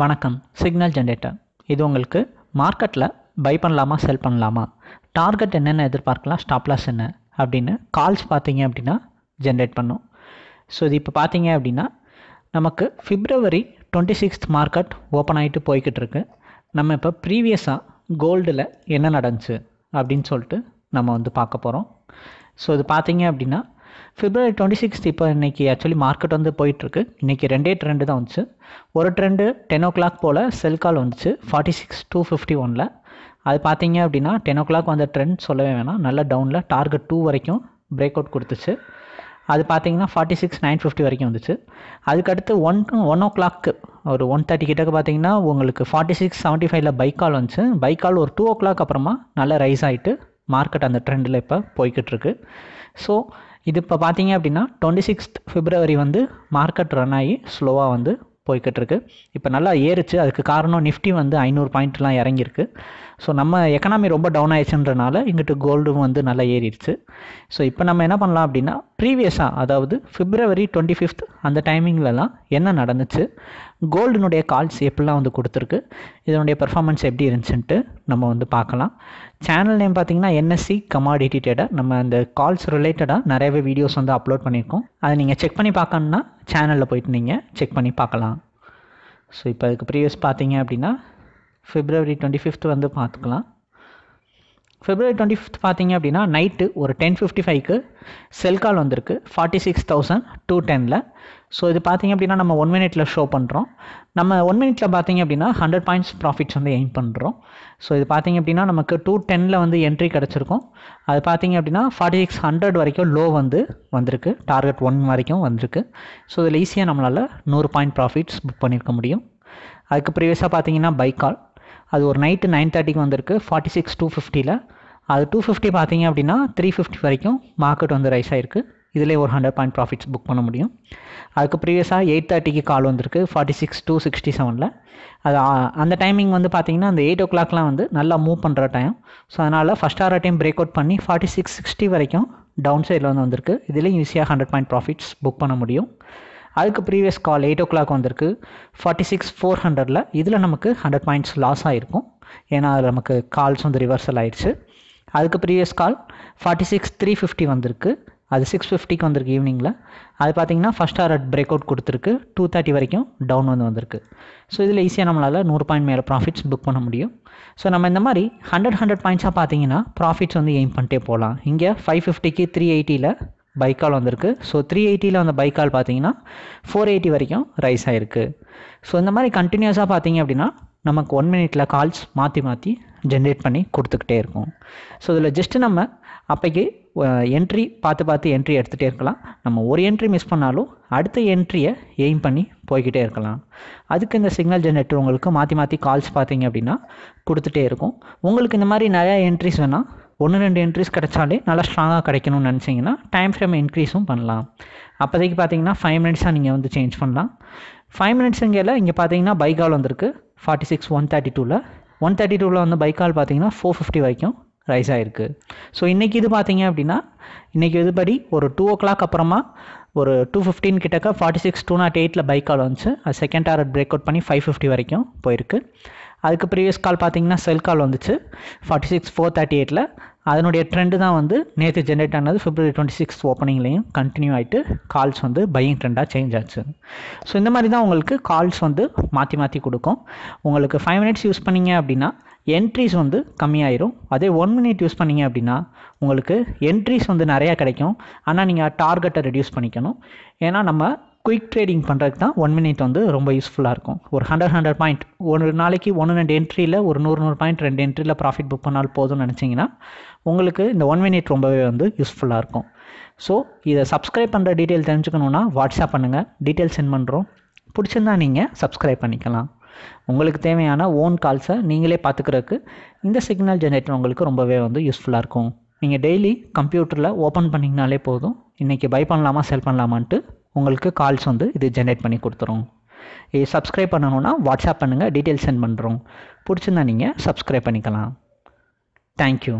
வணக்கம் signal generator இது உங்களுக்கு மார்க்கெட்டில் பை பண்ணலாமா செல் பண்ணலாமா டார்கெட் என்னென்ன எதிர்பார்க்கலாம் ஸ்டாப்லாஸ் என்ன அப்படின்னு கால்ஸ் பார்த்தீங்க அப்படின்னா ஜென்ரேட் பண்ணும் ஸோ இது இப்போ பார்த்தீங்க அப்படின்னா நமக்கு February twenty sixth market open ஆகிட்டு போய்கிட்டு இருக்கு நம்ம இப்போ ப்ரீவியஸாக கோல்டில் என்ன நடந்துச்சு அப்படின்னு சொல்லிட்டு நம்ம வந்து பார்க்க போகிறோம் ஸோ இது பார்த்தீங்க அப்படின்னா ஃபிப்ரவரி டுவெண்ட்டி சிக்ஸ்த் இப்போ இன்றைக்கி ஆக்சுவலி மார்க்கெட் வந்து போயிட்டுருக்கு இன்றைக்கி ரெண்டே ட்ரெண்டு தான் வந்துச்சு ஒரு ட்ரெண்டு டென் ஓ கிளாக் போல் செல் கால் வந்துச்சு ஃபார்ட்டி சிக்ஸ் டூ ஃபிஃப்டி ஒனில் அது பார்த்தீங்க அப்படின்னா டென் ஓ கிளாக் வந்த ட்ரெண்ட் சொல்லவே வேணாம் நல்ல டவுனில் டார்கெட் டூ வரைக்கும் பிரேக் அவுட் கொடுத்துச்சு அது பார்த்தீங்கன்னா ஃபார்ட்டி சிக்ஸ் நைன் ஃபிஃப்டி வரைக்கும் வந்துச்சு அதுக்கடுத்து ஒன் ஒன் ஓ கிளாக்கு ஒரு ஒன் தேர்ட்டி கிட்டக்கு பார்த்தீங்கன்னா உங்களுக்கு ஃபார்ட்டி சிக்ஸ் செவன்ட்டி ஃபைவ்ல பைக் கால் வந்துச்சு பைக் கால் ஒரு டூ ஓ கிளாக் அப்புறமா நல்லா ரைஸ் ஆகிட்டு மார்க்கெட் அந்த ட்ரெண்டில் இப்போ போய்கிட்டு இருக்கு ஸோ இது இப்போ பார்த்தீங்க அப்படின்னா டுவெண்ட்டி சிக்ஸ்த் ஃபிப்ரவரி வந்து மார்க்கெட் ரன் ஆகி ஸ்லோவாக வந்து போய்கிட்டு இருக்கு இப்போ நல்லா ஏறுச்சு அதுக்கு காரணம் நிஃப்டி வந்து ஐநூறு பாயிண்ட்லாம் இறங்கியிருக்கு ஸோ நம்ம எக்கனாமி ரொம்ப டவுன் ஆயிடுச்சுன்றனால இங்கிட்டு கோல்டும் வந்து நல்லா ஏறிடுச்சு ஸோ இப்போ நம்ம என்ன பண்ணலாம் அப்படின்னா ப்ரீவியஸாக அதாவது ஃபிப்ரவரி டுவெண்ட்டி ஃபிஃப்த் அந்த டைமிங்லலாம் என்ன நடந்துச்சு கோல்டுனுடைய கால்ஸ் எப்படிலாம் வந்து கொடுத்துருக்கு இதனுடைய பெர்ஃபார்மன்ஸ் எப்படி இருந்துச்சுன்ட்டு நம்ம வந்து பார்க்கலாம் சேனல் நேம் பார்த்தீங்கன்னா என்எஸ்சி கமாடிட்டி டேடர் நம்ம அந்த கால்ஸ் ரிலேட்டடாக நிறையவே வீடியோஸ் வந்து அப்லோட் பண்ணியிருக்கோம் அதை நீங்கள் செக் பண்ணி பார்க்கணுன்னா சேனலில் போயிட்டு நீங்கள் செக் பண்ணி பார்க்கலாம் ஸோ இப்போ அதுக்கு ப்ரீவியஸ் பார்த்தீங்க அப்படின்னா ஃபிப்ரவரி டுவெண்ட்டி ஃபிஃப்த் வந்து பார்த்துக்கலாம் ஃபிப்ரவரி டுவெண்ட்டி ஃபிஃப்த் பார்த்தீங்க அப்படின்னா நைட்டு ஒரு டென் ஃபிஃப்டி ஃபைவ்க்கு செல் கால் வந்திருக்கு ஃபார்ட்டி சிக்ஸ் தௌசண்ட் டூ டெனில் ஸோ இது பார்த்தீங்க அப்படின்னா நம்ம ஒன் மினிட்ல ஷோ பண்ணுறோம் நம்ம ஒன் மினிட்ல பார்த்தீங்க அப்படின்னா ஹண்ட்ரட் பாயிண்ட்ஸ் ப்ராஃபிட்ஸ் வந்து எயின் பண்ணுறோம் ஸோ இது பார்த்தீங்க அப்படின்னா நமக்கு டூ டெனில் வந்து என்ட்ரி கிடச்சிருக்கும் அது பார்த்தீங்க அப்படின்னா ஃபார்ட்டி சிக்ஸ் ஹண்ட்ரட் வரைக்கும் லோ வந்து வந்திருக்கு டார்கெட் ஒன் வரைக்கும் வந்திருக்கு ஸோ இதில் ஈஸியாக நம்மளால் நூறு பாயிண்ட் ப்ராஃபிட்ஸ் புக் பண்ணியிருக்க முடியும் அதுக்கு ப்ரீவியஸாக பார்த்தீங்கன்னா கால் அது ஒரு நைட்டு நைன் தேர்ட்டிக்கு வந்திருக்கு ஃபார்ட்டி சிக்ஸ் டூ ஃபிஃப்டியில் அது டூ ஃபிஃப்டி பார்த்தீங்க அப்படின்னா த்ரீ ஃபிஃப்டி வரைக்கும் மார்க்கெட் வந்து ரைஸ் ஆகிருக்கு இதிலே ஒரு ஹண்ட்ரட் பாயிண்ட் ப்ராஃபிட்ஸ் புக் பண்ண முடியும் அதுக்கு ப்ரீவியஸாக எயிட் தேர்ட்டிக்கு கால் வந்திருக்கு ஃபார்ட்டி சிக்ஸ் டூ சிக்ஸ்டி செவனில் அது அந்த டைமிங் வந்து பார்த்திங்கன்னா அந்த எயிட் ஓ கிளாக்லாம் வந்து நல்லா மூவ் பண்ணுற டைம் ஸோ அதனால் first hour time break out பண்ணி ஃபார்ட்டி சிக்ஸ் சிக்ஸ்டி வரைக்கும் டவுன் சைடில் வந்து வந்திருக்கு இதுலேயும் ஈஸியாக ஹண்ட்ரட் பாயிண்ட் ப்ராஃபிட்ஸ் புக் பண்ண முடியும் அதுக்கு previous call eight o'clock வந்திருக்கு ஃபார்ட்டி சிக்ஸ் ஃபோர் ஹண்ட்ரடில் இதில் நமக்கு ஹண்ட்ரட் பாயிண்ட்ஸ் லாஸ் ஆகிருக்கும் ஏன்னா அதில் நமக்கு கால்ஸ் வந்து ரிவர்சல் ஆகிடுச்சு அதுக்கு previous call forty six three fifty வந்திருக்கு அது சிக்ஸ் ஃபிஃப்டிக்கு வந்திருக்கு ஈவினிங்கில் அது பார்த்தீங்கன்னா ஃபஸ்ட் ஹவர் பிரேக் அவுட் கொடுத்துருக்கு டூ தேர்ட்டி வரைக்கும் டவுன் வந்து வந்திருக்கு ஸோ இதில் ஈஸியாக நம்மளால் நூறு பாயிண்ட் மேலே ப்ராஃபிட்ஸ் புக் பண்ண முடியும் ஸோ நம்ம இந்த மாதிரி ஹண்ட்ரட் ஹண்ட்ரட் பாயிண்ட்ஸாக பார்த்தீங்கன்னா ப்ராஃபிட்ஸ் வந்து எய்ம் பண்ணிட்டே போகலாம் இங்கே ஃபைவ் ஃபிஃப்டிக்கு த்ரீ எயிட்டியில் பைக்கால் வந்திருக்கு ஸோ த்ரீ எயிட்டியில் வந்த பைக்கால் பார்த்தீங்கன்னா ஃபோர் எயிட்டி வரைக்கும் ரைஸ் ஆகிருக்கு ஸோ இந்த மாதிரி கண்டினியூஸாக பார்த்தீங்க அப்படின்னா நமக்கு ஒன் மினிட்டில் கால்ஸ் மாற்றி மாற்றி ஜென்ரேட் பண்ணி கொடுத்துக்கிட்டே இருக்கும் ஸோ இதில் ஜஸ்ட்டு நம்ம அப்போக்கி என்ட்ரி பார்த்து பார்த்து என்ட்ரி எடுத்துகிட்டே இருக்கலாம் நம்ம ஒரு என்ட்ரி மிஸ் பண்ணாலும் அடுத்த என்ட்ரியை எய்ம் பண்ணி போய்கிட்டே இருக்கலாம் அதுக்கு இந்த சிக்னல் ஜென்ரேட்டர் உங்களுக்கு மாற்றி மாற்றி கால்ஸ் பார்த்தீங்க அப்படின்னா கொடுத்துட்டே இருக்கும் உங்களுக்கு இந்த மாதிரி நிறையா என்ட்ரிஸ் வேணால் ஒன்று ரெண்டு என்ட்ரிஸ் கிடச்சாலே நல்லா ஸ்ட்ராங்காக கிடைக்கணும்னு நினச்சிங்கன்னா டைம் ஃப்ரேம் இன்க்ரீஸும் பண்ணலாம் அப்போதைக்கு பார்த்தீங்கன்னா ஃபைவ் மினிட்ஸாக நீங்கள் வந்து சேஞ்ச் பண்ணலாம் ஃபைவ் மினிட்ஸுங்கையில் இங்கே பார்த்தீங்கன்னா பைக்கால் வந்திருக்கு ஃபார்ட்டி சிக்ஸ் ஒன் தேர்ட்டி டூவில் ஒன் தேர்ட்டி டூவில் வந்து பைக்கால் பார்த்தீங்கன்னா ஃபோர் ஃபிஃப்டி வரைக்கும் ரைஸ் ஆகிருக்கு ஸோ இன்றைக்கி இது பார்த்தீங்க அப்படின்னா இன்றைக்கி இதுபடி ஒரு டூ ஓ கிளாக் அப்புறமா ஒரு டூ ஃபிஃப்டின் கிட்டக்க ஃபார்ட்டி சிக்ஸ் டூ நாட் எயிட்டில் பைக்கால் வந்துச்சு அது செகண்ட் ஆர்ட் பிரேக் அவுட் பண்ணி ஃபைவ் ஃபிஃப்டி வரைக்கும் போயிருக்கு அதுக்கு ப்ரீவியஸ் கால் பார்த்தீங்கன்னா செல் கால் வந்துச்சு ஃபார்ட்டி சிக்ஸ் ஃபோர் தேர்ட்டி எயிட்டில் அதனுடைய ட்ரெண்டு தான் வந்து நேற்று ஜென்ரேட் ஆனது ஃபிப்ரவரி டுவெண்ட்டி சிக்ஸ் ஓப்பனிங்லேயும் கண்டினியூ ஆகிட்டு கால்ஸ் வந்து பையிங் ட்ரெண்டாக சேஞ்ச் ஆச்சு ஸோ இந்த மாதிரி தான் உங்களுக்கு கால்ஸ் வந்து மாற்றி மாற்றி கொடுக்கும் உங்களுக்கு ஃபைவ் மினிட்ஸ் யூஸ் பண்ணிங்க அப்படின்னா என்ட்ரிஸ் வந்து கம்மியாயிரும் அதே ஒன் மினிட் யூஸ் பண்ணிங்க அப்படின்னா உங்களுக்கு என்ட்ரிஸ் வந்து நிறையா கிடைக்கும் ஆனால் நீங்கள் டார்கெட்டை ரெடியூஸ் பண்ணிக்கணும் ஏன்னா நம்ம குயிக் ட்ரேடிங் பண்ணுறதுக்கு தான் ஒன் மினிட் வந்து ரொம்ப யூஸ்ஃபுல்லாக இருக்கும் ஒரு ஹண்ட்ரட் ஹண்ட்ரட் பாயிண்ட் ஒரு நாளைக்கு ஒன்று ரெண்டு என்ட்ரியில் ஒரு நூறு நூறு பாயிண்ட் ரெண்டு என்ட்ரியில் ப்ராஃபிட் புக் பண்ணால் போதும்னு நினச்சிங்கன்னா உங்களுக்கு இந்த ஒன் மினிட் ரொம்பவே வந்து யூஸ்ஃபுல்லாக இருக்கும் ஸோ இதை சப்ஸ்கிரைப் பண்ணுற டீட்டெயில் தெரிஞ்சுக்கணுன்னா வாட்ஸ்அப் பண்ணுங்கள் டீட்டெயில் சென்ட் பண்ணுறோம் பிடிச்சிருந்தா நீங்கள் சப்ஸ்கிரைப் பண்ணிக்கலாம் உங்களுக்கு தேவையான ஓன் கால்ஸை நீங்களே பார்த்துக்கிறதுக்கு இந்த சிக்னல் ஜென்ரேட்டர் உங்களுக்கு ரொம்பவே வந்து யூஸ்ஃபுல்லாக இருக்கும் நீங்கள் டெய்லி கம்ப்யூட்டரில் ஓப்பன் பண்ணிங்கனாலே போதும் இன்றைக்கி பை பண்ணலாமா செல் பண்ணலாமான்ட்டு உங்களுக்கு கால்ஸ் வந்து இது ஜென்ரேட் பண்ணி கொடுத்துரும் இது சப்ஸ்கிரைப் பண்ணணுன்னா வாட்ஸ்அப் பண்ணுங்கள் டீட்டெயில்ஸ் சென்ட் பண்ணுறோம் பிடிச்சிருந்தா நீங்கள் சப்ஸ்கிரைப் பண்ணிக்கலாம் தேங்க்யூ